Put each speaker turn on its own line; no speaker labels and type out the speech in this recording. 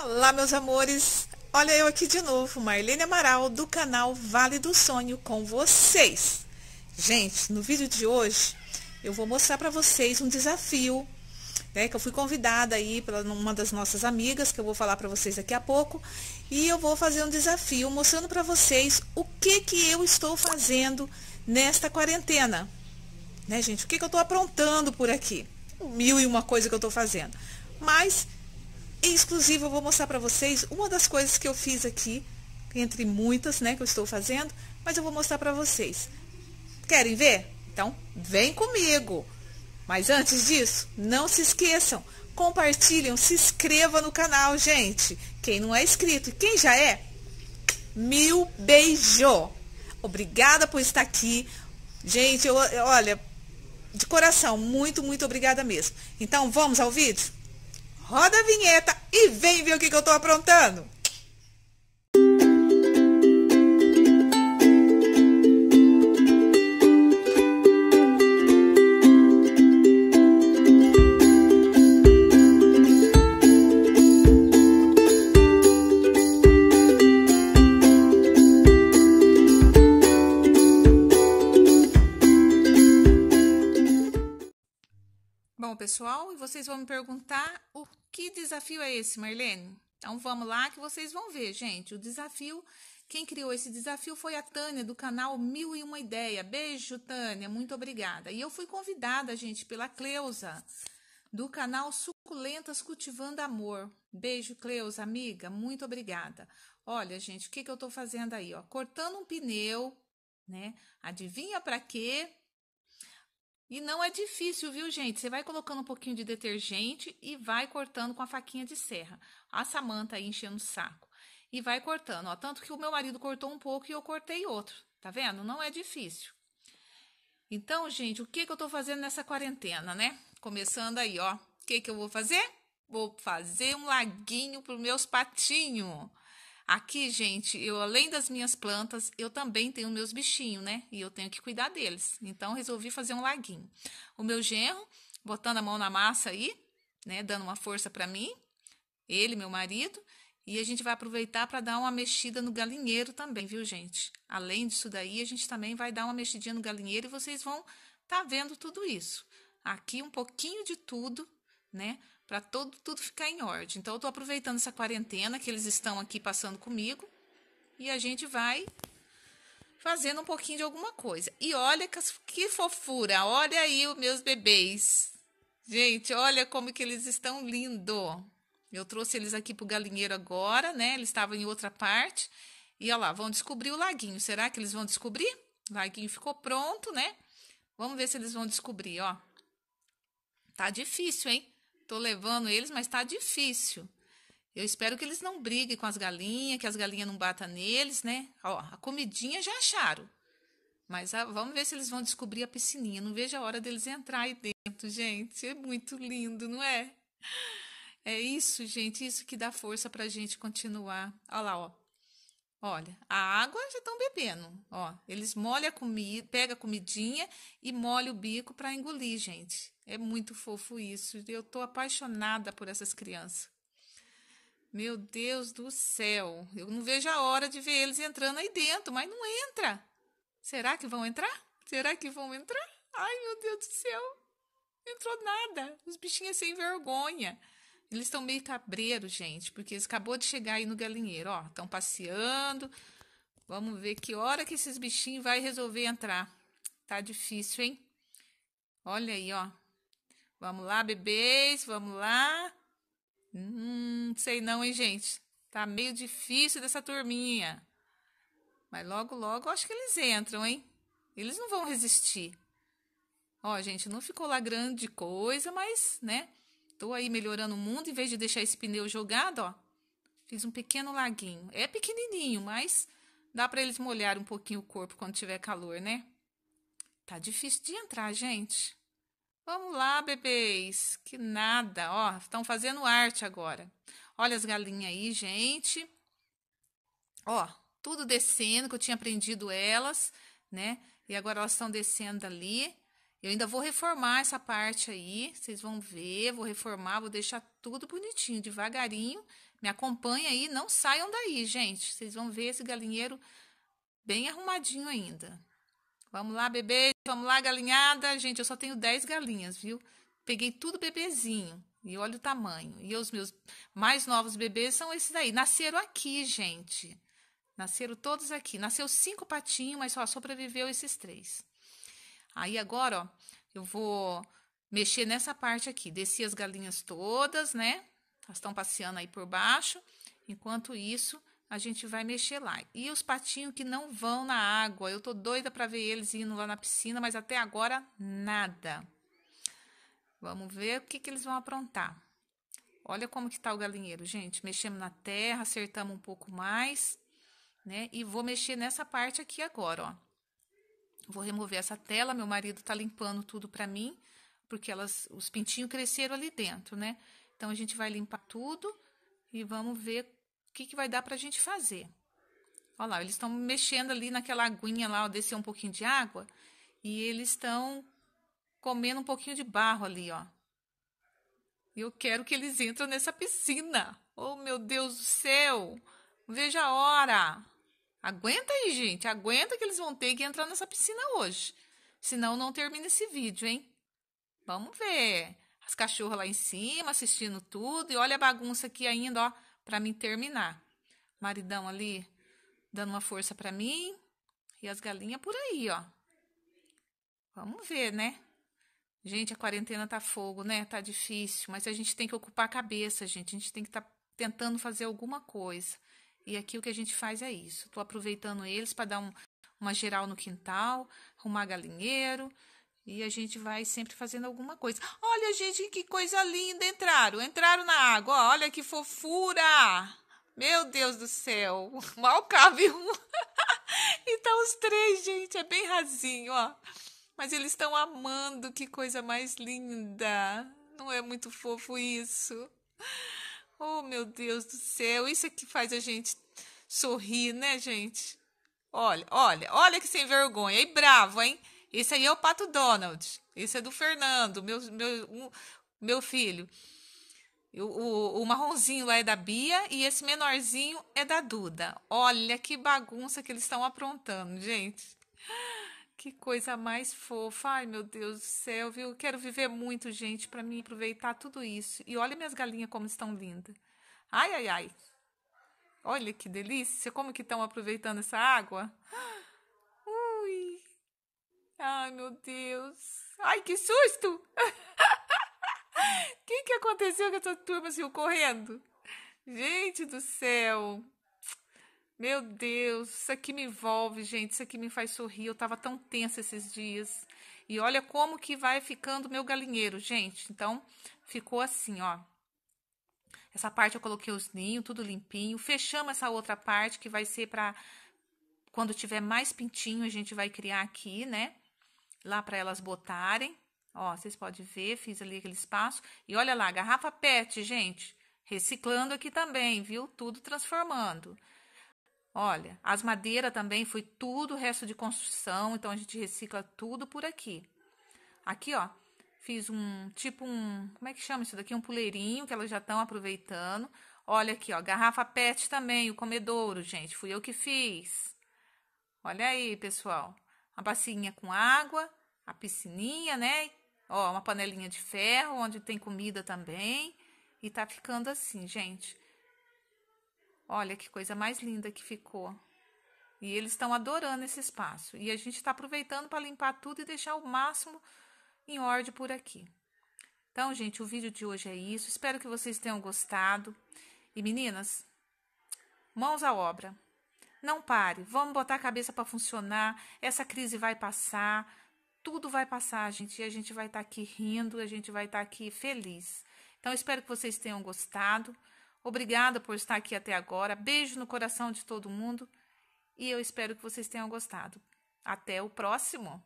Olá, meus amores. Olha eu aqui de novo, Marlene Amaral, do canal Vale do Sonho com vocês. Gente, no vídeo de hoje, eu vou mostrar para vocês um desafio, né, que eu fui convidada aí para uma das nossas amigas, que eu vou falar para vocês daqui a pouco, e eu vou fazer um desafio mostrando para vocês o que que eu estou fazendo nesta quarentena. Né, gente, o que que eu estou aprontando por aqui? Mil e uma coisa que eu estou fazendo. Mas exclusivo, eu vou mostrar para vocês uma das coisas que eu fiz aqui, entre muitas, né, que eu estou fazendo, mas eu vou mostrar para vocês. Querem ver? Então, vem comigo! Mas antes disso, não se esqueçam, compartilhem, se inscreva no canal, gente. Quem não é inscrito e quem já é, mil beijo! Obrigada por estar aqui. Gente, eu, olha, de coração, muito, muito obrigada mesmo. Então, vamos ao vídeo? Roda a vinheta e vem ver o que, que eu tô aprontando. vocês vão me perguntar o que desafio é esse, Marlene? Então vamos lá que vocês vão ver, gente. O desafio, quem criou esse desafio foi a Tânia do canal Mil e Uma Ideia. Beijo, Tânia, muito obrigada. E eu fui convidada, gente, pela Cleusa do canal Suculentas Cultivando Amor. Beijo, Cleusa, amiga, muito obrigada. Olha, gente, o que, que eu estou fazendo aí? Ó, cortando um pneu, né? Adivinha para quê? E não é difícil, viu, gente? Você vai colocando um pouquinho de detergente e vai cortando com a faquinha de serra. A Samanta aí enchendo o saco. E vai cortando, ó. Tanto que o meu marido cortou um pouco e eu cortei outro. Tá vendo? Não é difícil. Então, gente, o que, que eu tô fazendo nessa quarentena, né? Começando aí, ó. O que, que eu vou fazer? Vou fazer um laguinho para os meus patinhos. Aqui, gente, eu além das minhas plantas, eu também tenho meus bichinhos, né? E eu tenho que cuidar deles. Então, resolvi fazer um laguinho. O meu genro, botando a mão na massa aí, né? Dando uma força para mim, ele, meu marido. E a gente vai aproveitar para dar uma mexida no galinheiro também, viu, gente? Além disso daí, a gente também vai dar uma mexidinha no galinheiro e vocês vão estar tá vendo tudo isso. Aqui um pouquinho de tudo, né? para todo tudo ficar em ordem. Então eu estou aproveitando essa quarentena que eles estão aqui passando comigo e a gente vai fazendo um pouquinho de alguma coisa. E olha que fofura, olha aí os meus bebês. Gente, olha como que eles estão lindo. Eu trouxe eles aqui pro galinheiro agora, né? Eles estavam em outra parte. E olha lá, vão descobrir o laguinho. Será que eles vão descobrir? O laguinho ficou pronto, né? Vamos ver se eles vão descobrir, ó. Tá difícil, hein? Tô levando eles, mas tá difícil. Eu espero que eles não briguem com as galinhas, que as galinhas não batam neles, né? Ó, a comidinha já acharam. Mas ah, vamos ver se eles vão descobrir a piscininha. Não vejo a hora deles entrar aí dentro, gente. É muito lindo, não é? É isso, gente. Isso que dá força pra gente continuar. Olha lá, ó. Olha, a água já estão bebendo. Ó, eles molham a comida, pega a comidinha e molha o bico para engolir, gente. É muito fofo isso. Eu tô apaixonada por essas crianças. Meu Deus do céu, eu não vejo a hora de ver eles entrando aí dentro, mas não entra. Será que vão entrar? Será que vão entrar? Ai, meu Deus do céu. entrou nada. Os bichinhos sem vergonha. Eles estão meio cabreiros, gente, porque eles acabou de chegar aí no galinheiro, ó. Estão passeando. Vamos ver que hora que esses bichinhos vai resolver entrar. Tá difícil, hein? Olha aí, ó. Vamos lá, bebês, vamos lá. Hum, sei não, hein, gente. Tá meio difícil dessa turminha. Mas logo, logo, acho que eles entram, hein? Eles não vão resistir. Ó, gente, não ficou lá grande coisa, mas, né? Estou aí melhorando o mundo, em vez de deixar esse pneu jogado, ó, fiz um pequeno laguinho. É pequenininho, mas dá para eles molhar um pouquinho o corpo quando tiver calor, né? Tá difícil de entrar, gente. Vamos lá, bebês. Que nada, ó, estão fazendo arte agora. Olha as galinhas aí, gente. Ó, tudo descendo, que eu tinha aprendido elas, né? E agora elas estão descendo ali. Eu ainda vou reformar essa parte aí, vocês vão ver, vou reformar, vou deixar tudo bonitinho, devagarinho. Me acompanha aí, não saiam daí, gente. Vocês vão ver esse galinheiro bem arrumadinho ainda. Vamos lá, bebê, vamos lá, galinhada. Gente, eu só tenho 10 galinhas, viu? Peguei tudo bebezinho. E olha o tamanho. E os meus mais novos bebês são esses daí. Nasceram aqui, gente. Nasceram todos aqui. Nasceu cinco patinhos, mas só sobreviveu esses três. Aí agora, ó, eu vou mexer nessa parte aqui. Desci as galinhas todas, né? Elas estão passeando aí por baixo. Enquanto isso, a gente vai mexer lá. E os patinhos que não vão na água. Eu tô doida para ver eles indo lá na piscina, mas até agora nada. Vamos ver o que, que eles vão aprontar. Olha como que tá o galinheiro, gente. Mexemos na terra, acertamos um pouco mais, né? E vou mexer nessa parte aqui agora, ó. Vou remover essa tela, meu marido está limpando tudo para mim, porque elas, os pintinhos cresceram ali dentro, né? Então a gente vai limpar tudo e vamos ver o que, que vai dar para a gente fazer. Olha lá, eles estão mexendo ali naquela aguinha lá, desceu um pouquinho de água e eles estão comendo um pouquinho de barro ali, ó. Eu quero que eles entrem nessa piscina. Oh, meu Deus do céu! Veja a hora! Aguenta aí, gente. Aguenta que eles vão ter que entrar nessa piscina hoje. Senão não termina esse vídeo, hein? Vamos ver. As cachorras lá em cima assistindo tudo. E olha a bagunça aqui ainda, ó, para mim terminar. Maridão ali dando uma força para mim. E as galinhas por aí, ó. Vamos ver, né? Gente, a quarentena tá fogo, né? Tá difícil, mas a gente tem que ocupar a cabeça, gente. A gente tem que estar tá tentando fazer alguma coisa. E aqui o que a gente faz é isso. Estou aproveitando eles para dar um, uma geral no quintal, arrumar galinheiro. E a gente vai sempre fazendo alguma coisa. Olha, gente, que coisa linda! Entraram, entraram na água. olha que fofura! Meu Deus do céu! Mal cabe um. então, os três, gente, é bem rasinho, ó. Mas eles estão amando, que coisa mais linda! Não é muito fofo isso? Oh, meu Deus do céu, isso é que faz a gente sorrir, né, gente? Olha, olha, olha que sem vergonha. E bravo, hein? Esse aí é o Pato Donald. Esse é do Fernando, meu, meu, meu filho. O, o, o, marronzinho lá é da Bia e esse menorzinho é da Duda. Olha que bagunça que eles estão aprontando, gente. Que coisa mais fofa. Ai, meu Deus do céu, viu? quero viver muito, gente, para mim aproveitar tudo isso. E olha minhas galinhas como estão lindas. Ai, ai, ai. Olha que delícia, como que estão aproveitando essa água. Ui. Ai, meu Deus. Ai, que susto. O que, que aconteceu que essa turma saiu correndo? Gente do céu. Meu Deus, isso aqui me envolve, gente. Isso aqui me faz sorrir. Eu tava tão tensa esses dias. E olha como que vai ficando meu galinheiro, gente. Então, ficou assim, ó. Essa parte eu coloquei os ninhos, tudo limpinho. Fechamos essa outra parte que vai ser para quando tiver mais pintinho, a gente vai criar aqui, né? Lá para elas botarem. Ó, vocês podem ver, fiz ali aquele espaço. E olha lá, garrafa PET, gente. Reciclando aqui também, viu? Tudo transformando. Olha, as madeiras também foi tudo o resto de construção, então a gente recicla tudo por aqui. Aqui, ó, fiz um tipo um, como é que chama isso daqui? Um puleirinho que elas já estão aproveitando. Olha aqui, ó, garrafa PET também, o comedouro, gente, fui eu que fiz. Olha aí, pessoal, a bacinha com água, a piscininha, né? Ó, uma panelinha de ferro onde tem comida também e tá ficando assim, gente. Olha que coisa mais linda que ficou. E eles estão adorando esse espaço. E a gente está aproveitando para limpar tudo e deixar o máximo em ordem por aqui. Então, gente, o vídeo de hoje é isso. Espero que vocês tenham gostado. E meninas, mãos à obra. Não pare, vamos botar a cabeça para funcionar. Essa crise vai passar, tudo vai passar, gente. E a gente vai estar tá aqui rindo, a gente vai estar tá aqui feliz. Então, espero que vocês tenham gostado. Obrigada por estar aqui até agora. Beijo no coração de todo mundo e eu espero que vocês tenham gostado. Até o próximo!